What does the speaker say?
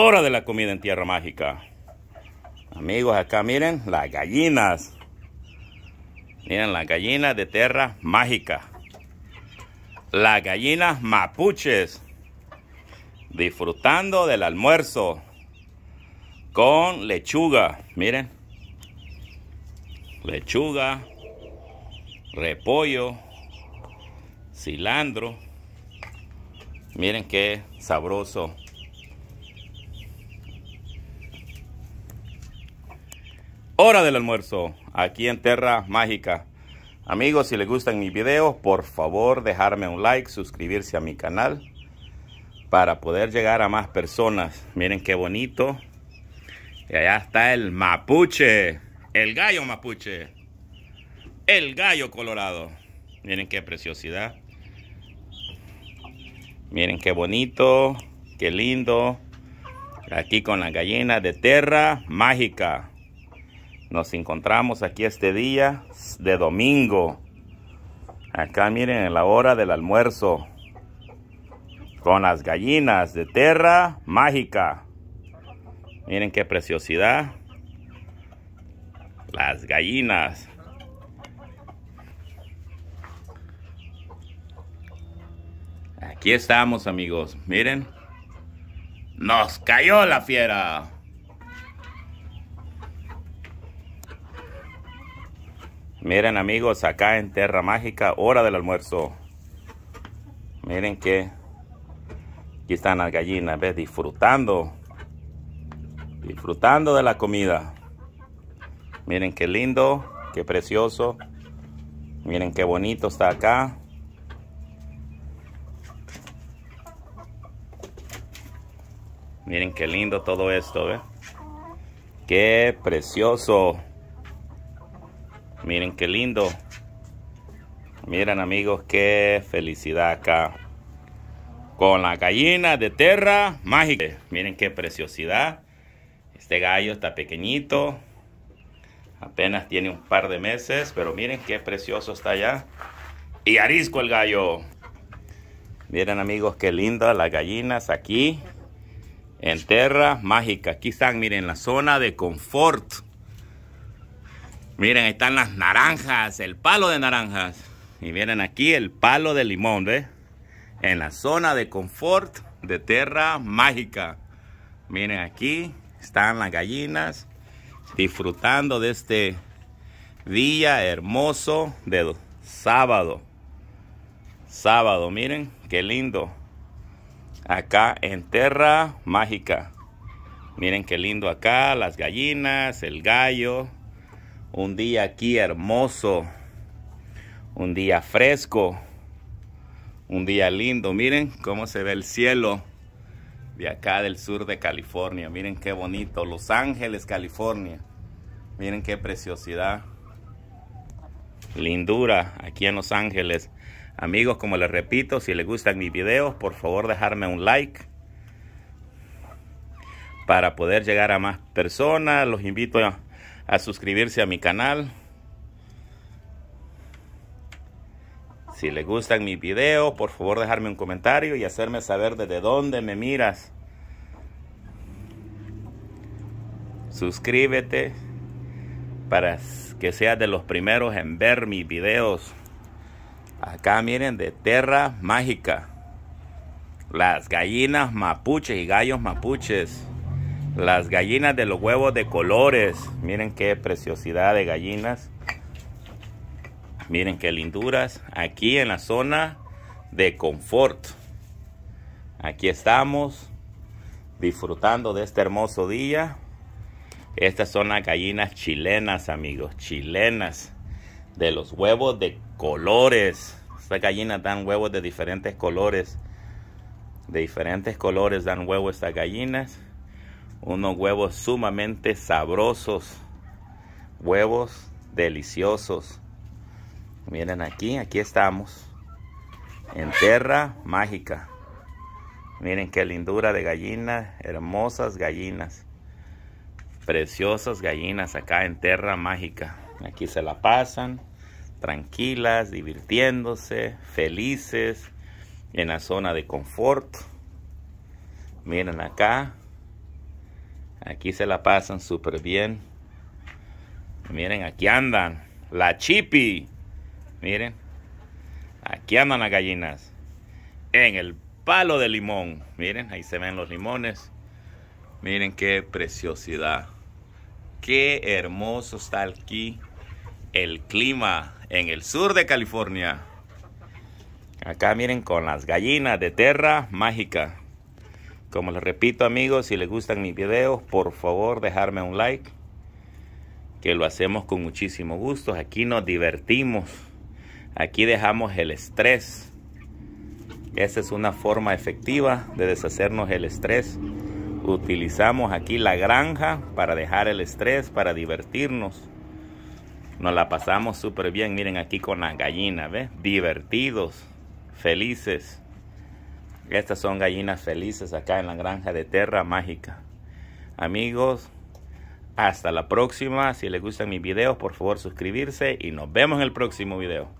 hora de la comida en Tierra Mágica. Amigos, acá miren las gallinas. Miren las gallinas de Tierra Mágica. Las gallinas mapuches. Disfrutando del almuerzo. Con lechuga. Miren. Lechuga. Repollo. Cilantro. Miren qué sabroso. hora del almuerzo aquí en Terra Mágica. Amigos, si les gustan mis videos, por favor dejarme un like, suscribirse a mi canal para poder llegar a más personas. Miren qué bonito. Y allá está el mapuche, el gallo mapuche, el gallo colorado. Miren qué preciosidad. Miren qué bonito, qué lindo. Aquí con la gallina de Terra Mágica. Nos encontramos aquí este día de domingo. Acá miren en la hora del almuerzo. Con las gallinas de tierra Mágica. Miren qué preciosidad. Las gallinas. Aquí estamos amigos. Miren. Nos cayó la fiera. Miren amigos, acá en Tierra Mágica, hora del almuerzo. Miren que aquí están las gallinas, ¿ves? Disfrutando. Disfrutando de la comida. Miren qué lindo, qué precioso. Miren qué bonito está acá. Miren qué lindo todo esto, ¿ves? Qué precioso. Miren qué lindo. Miren amigos, qué felicidad acá. Con la gallina de terra mágica. Miren qué preciosidad. Este gallo está pequeñito. Apenas tiene un par de meses, pero miren qué precioso está allá. Y arisco el gallo. Miren amigos, qué linda las gallinas aquí en Terra Mágica. Aquí están, miren, la zona de confort. Miren, están las naranjas, el palo de naranjas. Y miren aquí el palo de limón, En la zona de confort de Terra Mágica. Miren aquí, están las gallinas disfrutando de este día hermoso de sábado. Sábado, miren, qué lindo. Acá en Terra Mágica. Miren qué lindo acá, las gallinas, el gallo, un día aquí hermoso. Un día fresco. Un día lindo. Miren cómo se ve el cielo de acá del sur de California. Miren qué bonito. Los Ángeles, California. Miren qué preciosidad. Lindura aquí en Los Ángeles. Amigos, como les repito, si les gustan mis videos, por favor dejarme un like para poder llegar a más personas. Los invito a a suscribirse a mi canal. Si les gustan mis videos, por favor dejarme un comentario y hacerme saber desde dónde me miras. Suscríbete para que seas de los primeros en ver mis videos. Acá miren de terra Mágica. Las gallinas mapuches y gallos mapuches. Las gallinas de los huevos de colores. Miren qué preciosidad de gallinas. Miren qué linduras. Aquí en la zona de confort. Aquí estamos disfrutando de este hermoso día. Estas son las gallinas chilenas, amigos. Chilenas. De los huevos de colores. Estas gallinas dan huevos de diferentes colores. De diferentes colores dan huevos estas gallinas unos huevos sumamente sabrosos, huevos deliciosos. Miren aquí, aquí estamos, en tierra mágica. Miren qué lindura de gallinas, hermosas gallinas, preciosas gallinas acá en tierra mágica. Aquí se la pasan tranquilas, divirtiéndose, felices, en la zona de confort. Miren acá, Aquí se la pasan súper bien. Miren, aquí andan. La chipi. Miren. Aquí andan las gallinas. En el palo de limón. Miren, ahí se ven los limones. Miren qué preciosidad. Qué hermoso está aquí el clima en el sur de California. Acá miren con las gallinas de tierra mágica. Como les repito amigos, si les gustan mis videos, por favor dejarme un like, que lo hacemos con muchísimo gusto. Aquí nos divertimos, aquí dejamos el estrés. Esa es una forma efectiva de deshacernos el estrés. Utilizamos aquí la granja para dejar el estrés, para divertirnos. Nos la pasamos súper bien, miren aquí con las gallinas, ¿ves? Divertidos, felices. Estas son gallinas felices acá en la granja de Terra Mágica. Amigos, hasta la próxima. Si les gustan mis videos, por favor suscribirse y nos vemos en el próximo video.